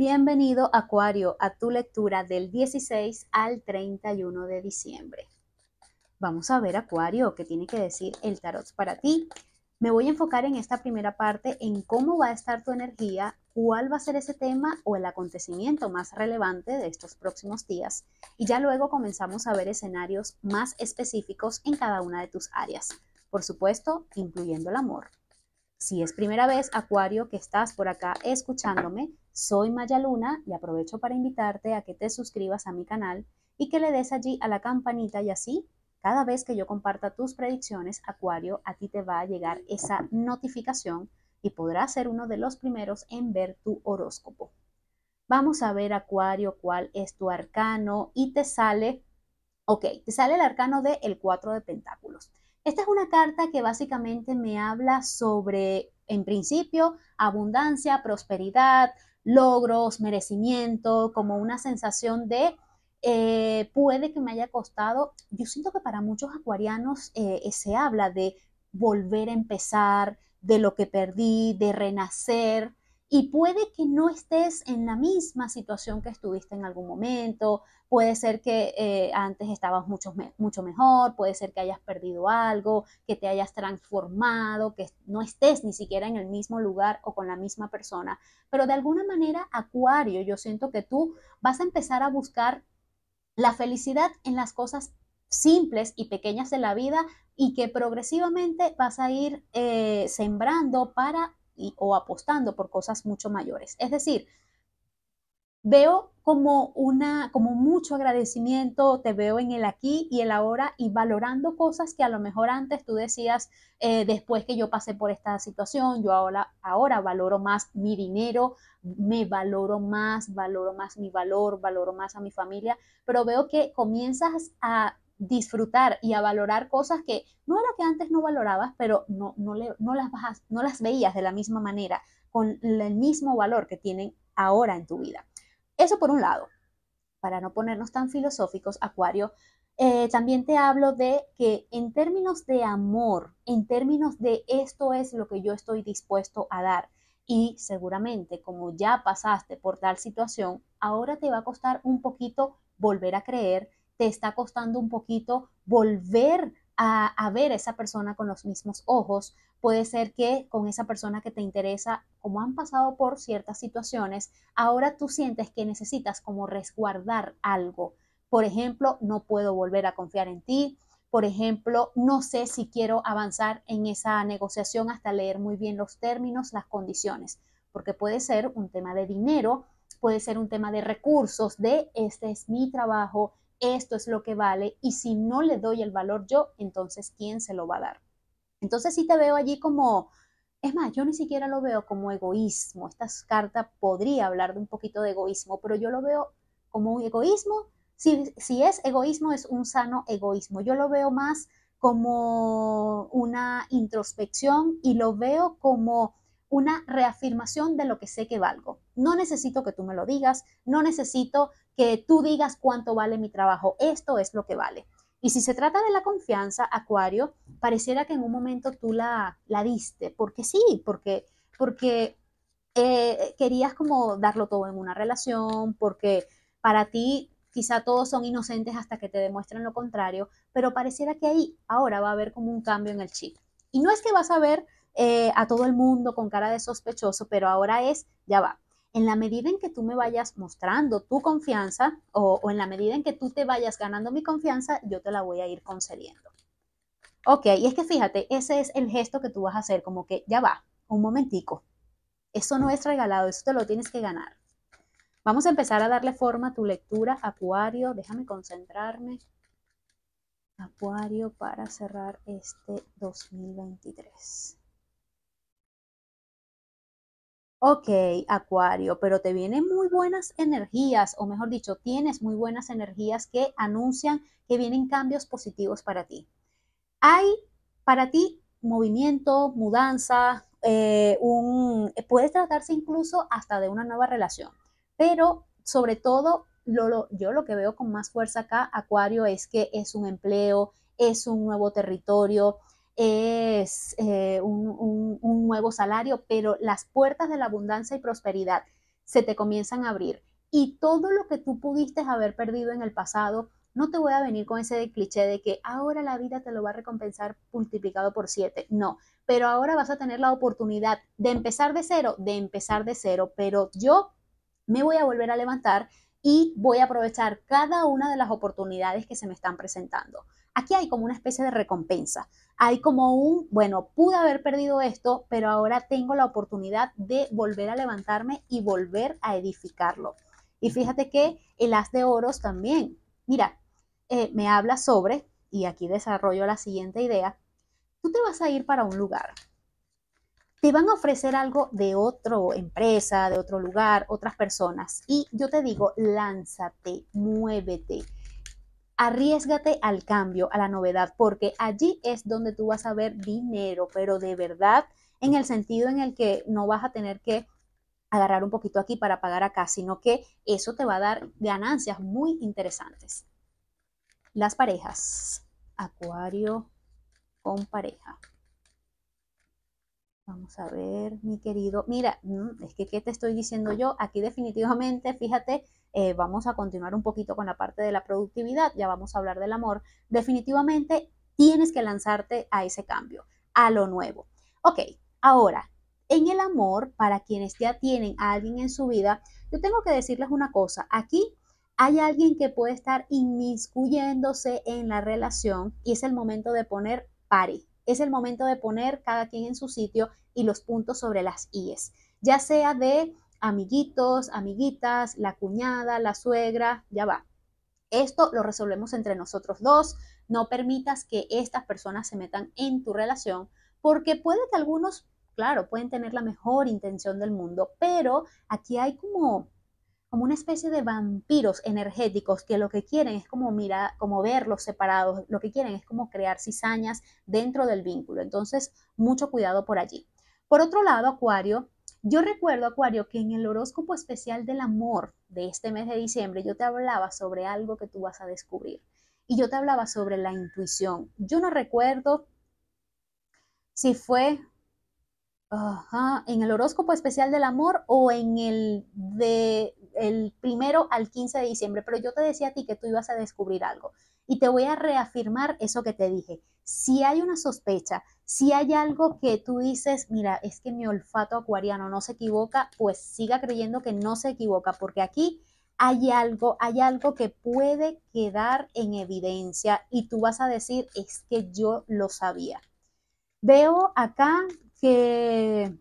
Bienvenido Acuario a tu lectura del 16 al 31 de diciembre. Vamos a ver Acuario qué tiene que decir el tarot para ti. Me voy a enfocar en esta primera parte en cómo va a estar tu energía, cuál va a ser ese tema o el acontecimiento más relevante de estos próximos días y ya luego comenzamos a ver escenarios más específicos en cada una de tus áreas, por supuesto, incluyendo el amor. Si es primera vez, Acuario, que estás por acá escuchándome, soy Maya Luna y aprovecho para invitarte a que te suscribas a mi canal y que le des allí a la campanita y así cada vez que yo comparta tus predicciones, Acuario, a ti te va a llegar esa notificación y podrás ser uno de los primeros en ver tu horóscopo. Vamos a ver, Acuario, cuál es tu arcano y te sale, ok, te sale el arcano del el 4 de Pentáculos. Esta es una carta que básicamente me habla sobre, en principio, abundancia, prosperidad, logros, merecimiento, como una sensación de eh, puede que me haya costado. Yo siento que para muchos acuarianos eh, eh, se habla de volver a empezar, de lo que perdí, de renacer, y puede que no estés en la misma situación que estuviste en algún momento, puede ser que eh, antes estabas mucho, mucho mejor, puede ser que hayas perdido algo, que te hayas transformado, que no estés ni siquiera en el mismo lugar o con la misma persona, pero de alguna manera, Acuario, yo siento que tú vas a empezar a buscar la felicidad en las cosas simples y pequeñas de la vida y que progresivamente vas a ir eh, sembrando para o apostando por cosas mucho mayores. Es decir, veo como una como mucho agradecimiento te veo en el aquí y el ahora y valorando cosas que a lo mejor antes tú decías eh, después que yo pasé por esta situación yo ahora ahora valoro más mi dinero me valoro más valoro más mi valor valoro más a mi familia pero veo que comienzas a disfrutar y a valorar cosas que no era que antes no valorabas, pero no, no, le, no, las, no las veías de la misma manera, con el mismo valor que tienen ahora en tu vida. Eso por un lado. Para no ponernos tan filosóficos, Acuario, eh, también te hablo de que en términos de amor, en términos de esto es lo que yo estoy dispuesto a dar, y seguramente como ya pasaste por tal situación, ahora te va a costar un poquito volver a creer te está costando un poquito volver a, ver a esa persona con los mismos ojos, puede ser que con esa persona que te interesa, como han pasado por ciertas situaciones, ahora tú sientes que necesitas como resguardar algo. Por ejemplo, no puedo volver a confiar en ti. Por ejemplo, no sé si quiero avanzar en esa negociación hasta leer muy bien los términos, las condiciones, porque puede ser un tema de dinero, puede ser un tema de recursos, de este es mi trabajo, esto es lo que vale y si no le doy el valor yo, entonces ¿quién se lo va a dar? Entonces sí te veo allí como, es más, yo ni siquiera lo veo como egoísmo. Esta carta podría hablar de un poquito de egoísmo, pero yo lo veo como un egoísmo. Si, si es egoísmo, es un sano egoísmo. Yo lo veo más como una introspección y lo veo como una reafirmación de lo que sé que valgo. No necesito que tú me lo digas, no necesito que tú digas cuánto vale mi trabajo, esto es lo que vale. Y si se trata de la confianza, Acuario, pareciera que en un momento tú la, la diste, porque sí, porque, porque eh, querías como darlo todo en una relación, porque para ti quizá todos son inocentes hasta que te demuestren lo contrario, pero pareciera que ahí ahora va a haber como un cambio en el chip. Y no es que vas a ver eh, a todo el mundo con cara de sospechoso, pero ahora es, ya va, en la medida en que tú me vayas mostrando tu confianza o, en la medida en que tú te vayas ganando mi confianza, yo te la voy a ir concediendo. Ok, y es que fíjate, ese es el gesto que tú vas a hacer, como que ya va, un momentico. Eso no es regalado, eso te lo tienes que ganar. Vamos a empezar a darle forma a tu lectura, Acuario. Déjame concentrarme. Acuario para cerrar este 2023. Ok, Acuario, pero te vienen muy buenas energías, o mejor dicho, tienes muy buenas energías que anuncian que vienen cambios positivos para ti. Hay para ti movimiento, mudanza, eh, un, puede tratarse incluso hasta de una nueva relación, pero sobre todo yo lo que veo con más fuerza acá, Acuario, es que es un empleo, es un nuevo territorio, es eh, un, nuevo salario, pero las puertas de la abundancia y prosperidad se te comienzan a abrir. Y todo lo que tú pudiste haber perdido en el pasado, no te voy a venir con ese cliché de que ahora la vida te lo va a recompensar multiplicado por siete, No, pero ahora vas a tener la oportunidad de empezar de cero, de empezar de cero. Pero yo me voy a volver a levantar y voy a aprovechar cada una de las oportunidades que se me están presentando. Aquí hay como una especie de recompensa. Hay como un, bueno, pude haber perdido esto, pero ahora tengo la oportunidad de volver a levantarme y volver a edificarlo. Y fíjate que el haz de oros también, mira, eh, me habla sobre, y aquí desarrollo la siguiente idea, tú te vas a ir para un lugar, te van a ofrecer algo de otra empresa, de otro lugar, otras personas. Y yo te digo, lánzate, muévete. Arriesgate al cambio, a la novedad, porque allí es donde tú vas a ver dinero, pero de verdad, en el sentido en el que no vas a tener que agarrar un poquito aquí para pagar acá, sino que eso te va a dar ganancias muy interesantes. Las parejas. Acuario con pareja. Vamos a ver, mi querido. Mira, mm, es que qué te estoy diciendo yo. Aquí definitivamente, fíjate, eh, vamos a continuar un poquito con la parte de la productividad, ya vamos a hablar del amor, definitivamente tienes que lanzarte a ese cambio, a lo nuevo. Ok, ahora, en el amor, para quienes ya tienen a alguien en su vida, yo tengo que decirles una cosa, aquí hay alguien que puede estar inmiscuyéndose en la relación y es el momento de poner pari, es el momento de poner cada quien en su sitio y los puntos sobre las IES, ya sea de amiguitos, amiguitas, la cuñada, la suegra, ya va. Esto lo resolvemos entre nosotros dos. No permitas que estas personas se metan en tu relación porque puede que algunos, claro, pueden tener la mejor intención del mundo, pero aquí hay como como una especie de vampiros energéticos que lo que quieren es como mira, como verlos separados, lo que quieren es como crear cizañas dentro del vínculo. Entonces, mucho cuidado por allí. Por otro lado, Acuario, yo recuerdo, Acuario, que en el horóscopo especial del amor de este mes de diciembre yo te hablaba sobre algo que tú vas a descubrir y yo te hablaba sobre la intuición. Yo no recuerdo si fue Ajá, en el horóscopo especial del amor o en el de el primero al 15 de diciembre, pero yo te decía a ti que tú ibas a descubrir algo y te voy a reafirmar eso que te dije. Si hay una sospecha, si hay algo que tú dices, mira, es que mi olfato acuariano no se equivoca, pues siga creyendo que no se equivoca, porque aquí hay algo, hay algo que puede quedar en evidencia y tú vas a decir, es que yo lo sabía. Veo acá que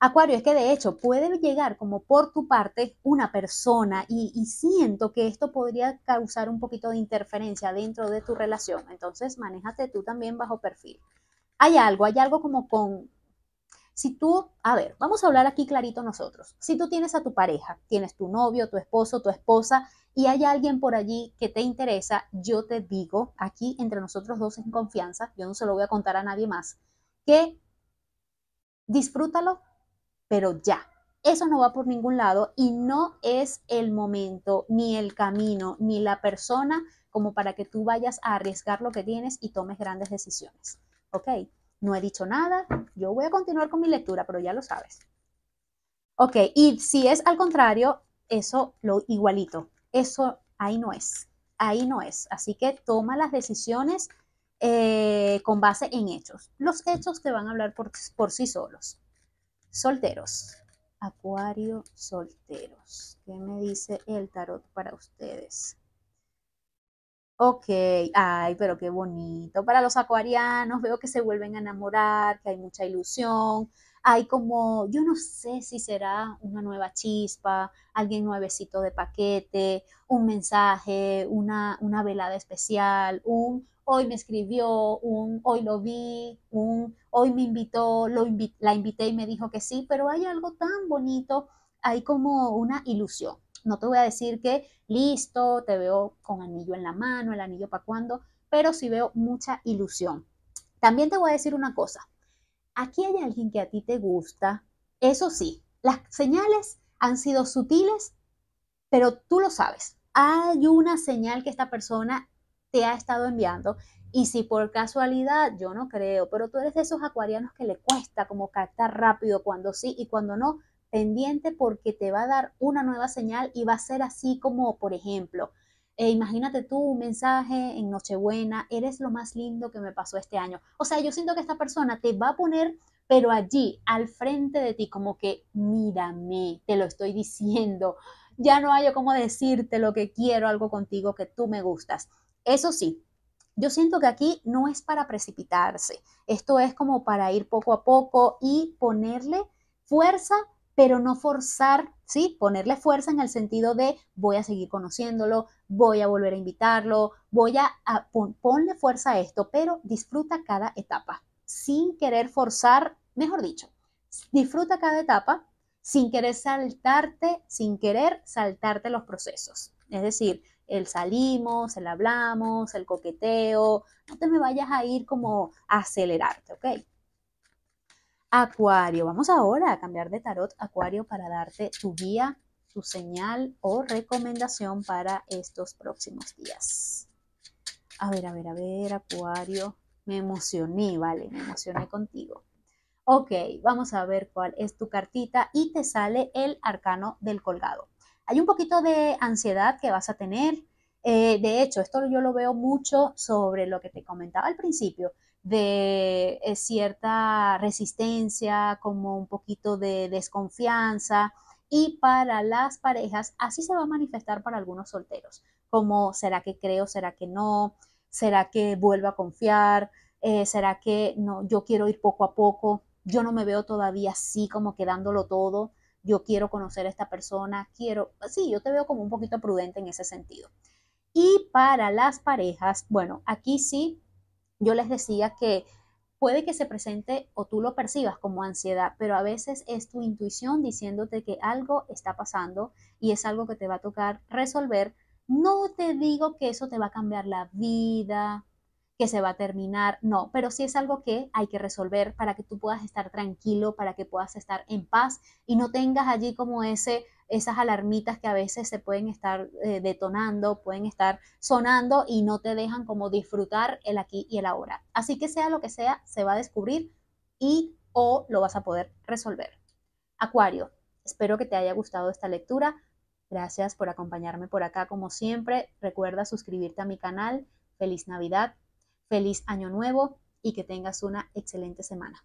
Acuario, es que de hecho puede llegar como por tu parte una persona y, siento que esto podría causar un poquito de interferencia dentro de tu relación. Entonces, manéjate tú también bajo perfil. Hay algo, hay algo como con... Si tú, a ver, vamos a hablar aquí clarito nosotros. Si tú tienes a tu pareja, tienes tu novio, tu esposo, tu esposa y hay alguien por allí que te interesa, yo te digo aquí entre nosotros dos en confianza, yo no se lo voy a contar a nadie más que disfrútalo, pero ya. Eso no va por ningún lado y no es el momento, ni el camino, ni la persona como para que tú vayas a arriesgar lo que tienes y tomes grandes decisiones. ¿Ok? No he dicho nada, yo voy a continuar con mi lectura, pero ya lo sabes. Ok, y si es al contrario, eso lo igualito, eso ahí no es, ahí no es. Así que toma las decisiones eh, con base en hechos. Los hechos te van a hablar por, sí solos. Solteros. Acuario solteros. ¿Qué me dice el tarot para ustedes? Ok, ay, pero qué bonito. Para los acuarianos veo que se vuelven a enamorar, que hay mucha ilusión. Hay como, yo no sé si será una nueva chispa, alguien nuevecito de paquete, un mensaje, una velada especial, un hoy me escribió, un hoy lo vi, un hoy me invitó, lo la invité y me dijo que sí, pero hay algo tan bonito, hay como una ilusión. No te voy a decir que listo, te veo con anillo en la mano, el anillo para cuando, pero sí veo mucha ilusión. También te voy a decir una cosa, aquí hay alguien que a ti te gusta, eso sí, las señales han sido sutiles, pero tú lo sabes. Hay una señal que esta persona te ha estado enviando. Y si por casualidad, yo no creo, pero tú eres de esos acuarianos que le cuesta como captar rápido cuando sí y cuando no, pendiente porque te va a dar una nueva señal y va a ser así como, por ejemplo, eh, imagínate tú un mensaje en Nochebuena, eres lo más lindo que me pasó este año. O sea, yo siento que esta persona te va a poner, pero allí, al frente de ti, como que, mírame, te lo estoy diciendo, ya no hay cómo decirte lo que quiero, algo contigo que tú me gustas. Eso sí, yo siento que aquí no es para precipitarse, esto es como para ir poco a poco y ponerle fuerza, pero no forzar, ¿sí? Ponerle fuerza en el sentido de voy a seguir conociéndolo, voy a volver a invitarlo, voy a, ponerle ponle fuerza a esto, pero disfruta cada etapa, sin querer forzar, mejor dicho, disfruta cada etapa sin querer saltarte, sin querer saltarte los procesos. Es decir, el salimos, el hablamos, el coqueteo. No te me vayas a ir como a acelerarte, ¿ok? Acuario, vamos ahora a cambiar de tarot Acuario para darte tu guía, tu señal o recomendación para estos próximos días. A ver, a ver, a ver, Acuario. Me emocioné, vale, me emocioné contigo. Ok, vamos a ver cuál es tu cartita y te sale el arcano del colgado hay un poquito de ansiedad que vas a tener. Eh, de hecho, esto yo lo veo mucho sobre lo que te comentaba al principio, de eh, cierta resistencia, como un poquito de desconfianza. Y para las parejas, así se va a manifestar para algunos solteros, como será que creo, será que no, será que vuelvo a confiar, eh, será que no, yo quiero ir poco a poco, yo no me veo todavía así como quedándolo todo yo quiero conocer a esta persona, quiero, sí, yo te veo como un poquito prudente en ese sentido. Y para las parejas, bueno, aquí sí, yo les decía que puede que se presente o tú lo percibas como ansiedad, pero a veces es tu intuición diciéndote que algo está pasando y es algo que te va a tocar resolver. No te digo que eso te va a cambiar la vida, que se va a terminar, no, pero sí es algo que hay que resolver para que tú puedas estar tranquilo, para que puedas estar en paz y no tengas allí como ese esas alarmitas que a veces se pueden estar eh, detonando, pueden estar sonando y no te dejan como disfrutar el aquí y el ahora. Así que sea lo que sea, se va a descubrir y o lo vas a poder resolver. Acuario, espero que te haya gustado esta lectura. Gracias por acompañarme por acá como siempre. Recuerda suscribirte a mi canal. Feliz Navidad Feliz año nuevo y que tengas una excelente semana.